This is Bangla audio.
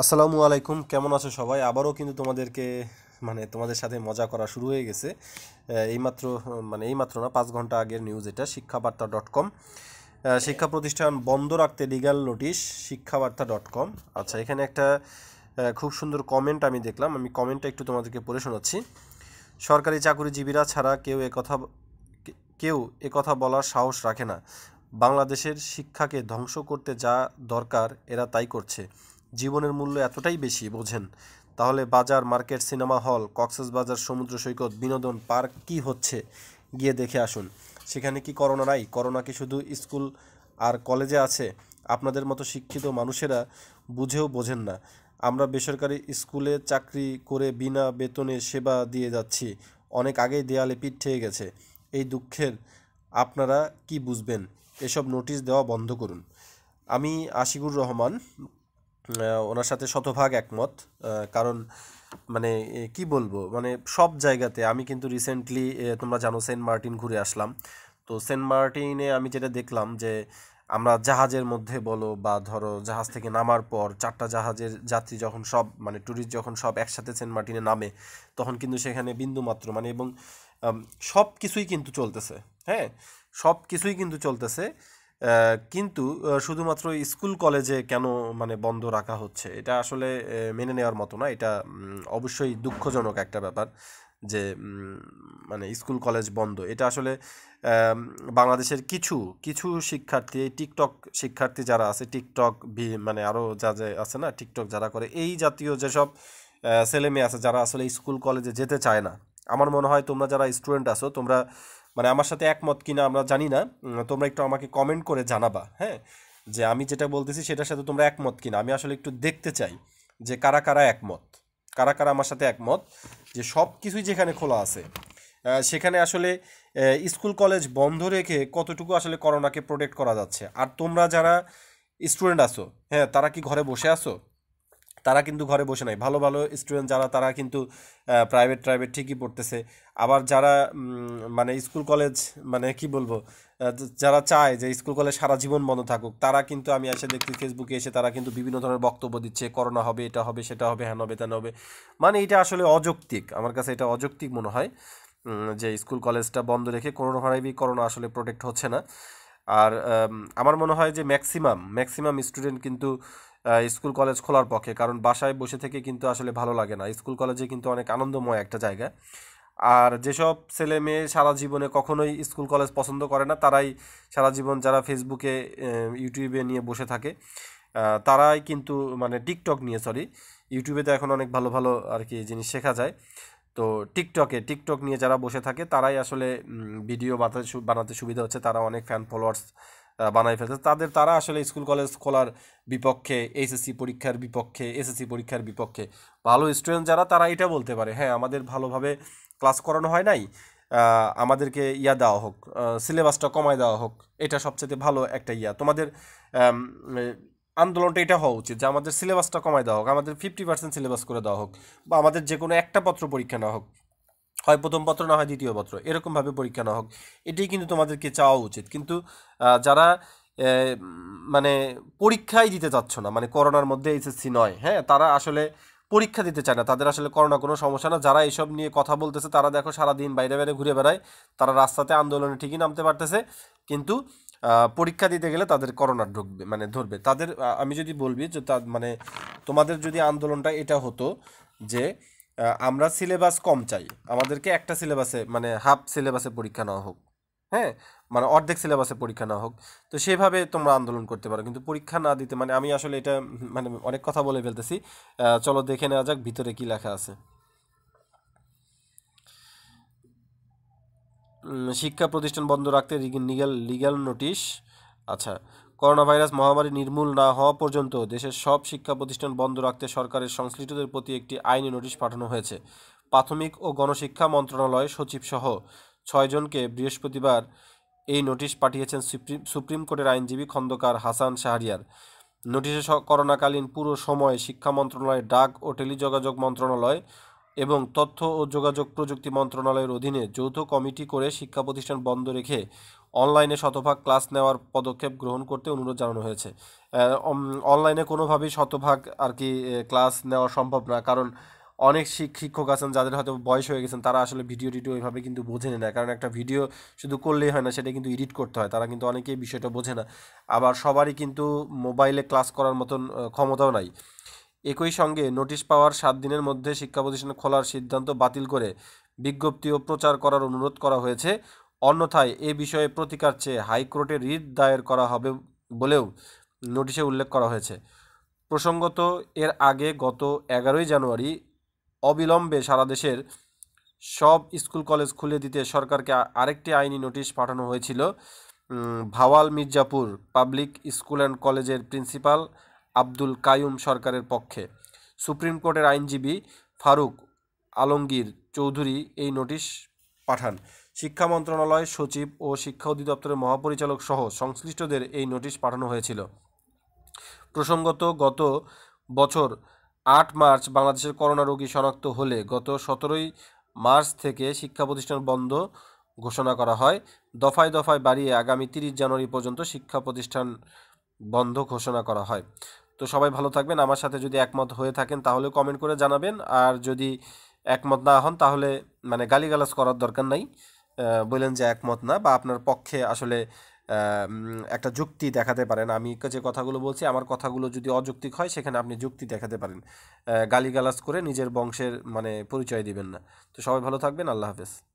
আসসালামু আলাইকুম কেমন আছো সবাই আবারও কিন্তু তোমাদেরকে মানে তোমাদের সাথে মজা করা শুরু হয়ে গেছে এইমাত্র মানে এইমাত্র না পাঁচ ঘন্টা আগের নিউজ এটা শিক্ষাবার্তা ডট কম শিক্ষা প্রতিষ্ঠান বন্ধ রাখতে legal notice Shikkhabarta dot com আচ্ছা এখানে একটা খুব সুন্দর কমেন্ট আমি দেখলাম আমি কমেন্টটা একটু তোমাদেরকে পড়ে শোনাচ্ছি সরকারি চাকুরিজীবীরা ছাড়া কেউ একথা কেউ একথা বলার সাহস রাখে না বাংলাদেশের শিক্ষাকে ধ্বংস করতে যা দরকার এরা তাই করছে জীবনের মূল্য এতটাই বেশি বোঝেন তাহলে বাজার মার্কেট সিনেমা হল বাজার সমুদ্র সৈকত বিনোদন পার্ক কি হচ্ছে গিয়ে দেখে আসুন সেখানে কি করোনা নাই করোনা কি শুধু স্কুল আর কলেজে আছে আপনাদের মতো শিক্ষিত মানুষেরা বুঝেও বোঝেন না আমরা বেসরকারি স্কুলে চাকরি করে বিনা বেতনে সেবা দিয়ে যাচ্ছি অনেক আগেই দেয়ালে পিঠ ঠেয়ে গেছে এই দুঃখের আপনারা কি বুঝবেন এসব নোটিশ দেওয়া বন্ধ করুন আমি আশিকুর রহমান ওনার সাথে শতভাগ একমত কারণ মানে কি বলবো মানে সব জায়গাতে আমি কিন্তু রিসেন্টলি তোমরা জানো সেন্ট মার্টিন ঘুরে আসলাম তো সেন্ট মার্টিনে আমি যেটা দেখলাম যে আমরা জাহাজের মধ্যে বলো বা ধরো জাহাজ থেকে নামার পর চারটা জাহাজের যাত্রী যখন সব মানে ট্যুরিস্ট যখন সব একসাথে সেন্ট মার্টিনে নামে তখন কিন্তু সেখানে বিন্দু মাত্র মানে এবং সব কিছুই কিন্তু চলতেছে হ্যাঁ সব কিছুই কিন্তু চলতেছে কিন্তু শুধুমাত্র স্কুল কলেজে কেন মানে বন্ধ রাখা হচ্ছে এটা আসলে মেনে নেওয়ার মতো না এটা অবশ্যই দুঃখজনক একটা ব্যাপার যে মানে স্কুল কলেজ বন্ধ এটা আসলে বাংলাদেশের কিছু কিছু শিক্ষার্থী এই টিকটক শিক্ষার্থী যারা আছে টিকটক ভি মানে আরও যা যে আছে না টিকটক যারা করে এই জাতীয় যেসব ছেলেমেয়ে আছে যারা আসলে স্কুল কলেজে যেতে চায় না আমার মনে হয় তোমরা যারা স্টুডেন্ট আছো তোমরা মানে আমার সাথে একমত কিনা আমরা জানি না তোমরা একটু আমাকে কমেন্ট করে জানাবা হ্যাঁ যে আমি যেটা বলতেছি সেটার সাথে তোমরা একমত কিনা আমি আসলে একটু দেখতে চাই যে কারা কারা একমত কারা কারা আমার সাথে একমত যে সব কিছুই যেখানে খোলা আছে সেখানে আসলে স্কুল কলেজ বন্ধ রেখে কতটুকু আসলে করোনাকে প্রোটেক্ট করা যাচ্ছে আর তোমরা যারা স্টুডেন্ট আছো হ্যাঁ তারা কি ঘরে বসে আছো তারা কিন্তু ঘরে বসে নাই ভালো ভালো স্টুডেন্ট যারা তারা কিন্তু প্রাইভেট প্রাইভেট ঠিকই পড়তেছে আবার যারা মানে স্কুল কলেজ মানে কি বলবো যারা চায় যে স্কুল কলেজ সারা জীবন বন্ধ থাকুক তারা কিন্তু আমি এসে দেখছি ফেসবুকে এসে তারা কিন্তু বিভিন্ন ধরনের বক্তব্য দিচ্ছে করোনা হবে এটা হবে সেটা হবে হ্যান হবে তেন হবে মানে এটা আসলে অযৌক্তিক আমার কাছে এটা অযৌক্তিক মনে হয় যে স্কুল কলেজটা বন্ধ রেখে করোনা ভাইবি করোনা আসলে প্রোটেক্ট হচ্ছে না আর আমার মনে হয় যে ম্যাক্সিমাম ম্যাক্সিমাম স্টুডেন্ট কিন্তু স্কুল কলেজ খোলার পক্ষে কারণ বাসায় বসে থেকে কিন্তু আসলে ভালো লাগে না স্কুল কলেজে কিন্তু অনেক আনন্দময় একটা জায়গা আর যেসব ছেলে মেয়ে সারা জীবনে কখনোই স্কুল কলেজ পছন্দ করে না তারাই সারা জীবন যারা ফেসবুকে ইউটিউবে নিয়ে বসে থাকে তারাই কিন্তু মানে টিকটক নিয়ে সরি ইউটিউবে তো এখন অনেক ভালো ভালো আর কি জিনিস শেখা যায় তো টিকটকে টিকটক নিয়ে যারা বসে থাকে তারাই আসলে ভিডিও বানাতে বানাতে সুবিধা হচ্ছে তারা অনেক ফ্যান ফলোয়ার্স বানাই ফেলছে তাদের তারা আসলে স্কুল কলেজ খোলার বিপক্ষে এসএসসি পরীক্ষার বিপক্ষে এসএসসি পরীক্ষার বিপক্ষে ভালো স্টুডেন্ট যারা তারা এটা বলতে পারে হ্যাঁ আমাদের ভালোভাবে ক্লাস করানো হয় নাই আমাদেরকে ইয়া দেওয়া হোক সিলেবাসটা কমায় দেওয়া হোক এটা সবচেয়ে ভালো একটা ইয়া তোমাদের আন্দোলনটা এটা হওয়া উচিত যে আমাদের সিলেবাসটা কমায় দেওয়া হোক আমাদের ফিফটি পার্সেন্ট সিলেবাস করে দেওয়া হোক বা আমাদের যে কোনো একটা পত্র পরীক্ষা নেওয়া হোক হয় প্রথম পত্র না হয় দ্বিতীয় পত্র এরকমভাবে পরীক্ষা না হোক এটাই কিন্তু তোমাদেরকে চাওয়া উচিত কিন্তু যারা মানে পরীক্ষাই দিতে চাচ্ছ না মানে করোনার মধ্যে এইচএসসি নয় হ্যাঁ তারা আসলে পরীক্ষা দিতে চায় না তাদের আসলে করোনা কোনো সমস্যা না যারা এইসব নিয়ে কথা বলতেছে তারা দেখো সারাদিন বাইরে বাইরে ঘুরে বেড়ায় তারা রাস্তাতে আন্দোলনে ঠিকই নামতে পারতেছে কিন্তু পরীক্ষা দিতে গেলে তাদের করোনা ঢুকবে মানে ধরবে তাদের আমি যদি বলবি যে মানে তোমাদের যদি আন্দোলনটা এটা হতো যে আমরা সিলেবাস কম চাই আমাদেরকে একটা সিলেবাসে মানে হাফ সিলেবাসে পরীক্ষা নেওয়া হোক হ্যাঁ মানে অর্ধেক সিলেবাসে পরীক্ষা না হোক তো সেভাবে তোমরা আন্দোলন করতে পারো কিন্তু পরীক্ষা না দিতে মানে আমি আসলে এটা মানে অনেক কথা বলে ফেলতেছি চলো দেখে নেওয়া যাক ভিতরে কি লেখা আছে শিক্ষা প্রতিষ্ঠান বন্ধ রাখতে লিগাল লিগ্যাল নোটিশ আচ্ছা করোনাভাইরাস মহামারী নির্মূল না হওয়া পর্যন্ত দেশের সব শিক্ষা প্রতিষ্ঠান বন্ধ রাখতে সরকারের সংশ্লিষ্টদের প্রতি একটি আইনি নোটিশ পাঠানো হয়েছে প্রাথমিক ও গণশিক্ষা মন্ত্রণালয় সচিবসহ ছয়জনকে বৃহস্পতিবার এই নোটিশ পাঠিয়েছেন সুপ্রিম সুপ্রিম কোর্টের আইনজীবী খন্দকার হাসান শাহরিয়ার নোটিশে করোনাকালীন পুরো সময় শিক্ষা মন্ত্রণালয় ডাক ও টেলিযোগাযোগ মন্ত্রণালয় এবং তথ্য ও যোগাযোগ প্রযুক্তি মন্ত্রণালয়ের অধীনে যৌথ কমিটি করে শিক্ষা প্রতিষ্ঠান বন্ধ রেখে অনলাইনে শতভাগ ক্লাস নেওয়ার পদক্ষেপ গ্রহণ করতে অনুরোধ জানানো হয়েছে অনলাইনে কোনোভাবেই শতভাগ আর কি ক্লাস নেওয়া সম্ভব না কারণ অনেক শিক্ষক আছেন যাদের হয়তো বয়স হয়ে গেছেন তারা আসলে ভিডিও টিডিও ওইভাবে কিন্তু বোঝে না কারণ একটা ভিডিও শুধু করলেই হয় না সেটা কিন্তু এডিট করতে হয় তারা কিন্তু অনেকেই বিষয়টা বোঝে না আবার সবারই কিন্তু মোবাইলে ক্লাস করার মতন ক্ষমতাও নাই একই সঙ্গে নোটিশ পাওয়ার সাত দিনের মধ্যে শিক্ষা প্রতিষ্ঠান খোলার সিদ্ধান্ত বাতিল করে বিজ্ঞপ্তি ও প্রচার করার অনুরোধ করা হয়েছে অন্যথায় এ বিষয়ে প্রতিকার চেয়ে হাইকোর্টে রিট দায়ের করা হবে বলেও নোটিশে উল্লেখ করা হয়েছে প্রসঙ্গত এর আগে গত এগারোই জানুয়ারি অবিলম্বে সারা দেশের সব স্কুল কলেজ খুলে দিতে সরকারকে আরেকটি আইনি নোটিশ পাঠানো হয়েছিল Bhawal Mirzapur public school and কলেজের প্রিন্সিপাল আব্দুল কায়ুম সরকারের পক্ষে সুপ্রিম কোর্টের আইনজীবী ফারুক আলমগীর চৌধুরী এই নোটিশ পাঠান শিক্ষা মন্ত্রণালয় সচিব ও শিক্ষা অধিদপ্তরের মহাপরিচালক সহ সংশ্লিষ্টদের এই নোটিশ পাঠানো হয়েছিল প্রসঙ্গত গত বছর আট মার্চ বাংলাদেশের করোনা রোগী শনাক্ত হলে গত সতেরোই মার্চ থেকে শিক্ষা প্রতিষ্ঠান বন্ধ ঘোষণা করা হয় দফায় দফায় বাড়িয়ে আগামী তিরিশ জানুয়ারি পর্যন্ত শিক্ষা প্রতিষ্ঠান বন্ধ ঘোষণা করা হয় তো সবাই ভালো থাকবেন আমার সাথে যদি একমত হয়ে থাকেন তাহলে কমেন্ট করে জানাবেন আর যদি একমত না হন তাহলে মানে গালিগালাজ করার দরকার নাই বললেন যে একমত না বা আপনার পক্ষে আসলে একটা যুক্তি দেখাতে পারেন আমি যে কথাগুলো বলছি আমার কথাগুলো যদি অযৌক্তিক হয় সেখানে আপনি যুক্তি দেখাতে পারেন গালিগালাজ করে নিজের বংশের মানে পরিচয় দিবেন না তো সবাই ভালো থাকবেন আল্লাহ হাফেজ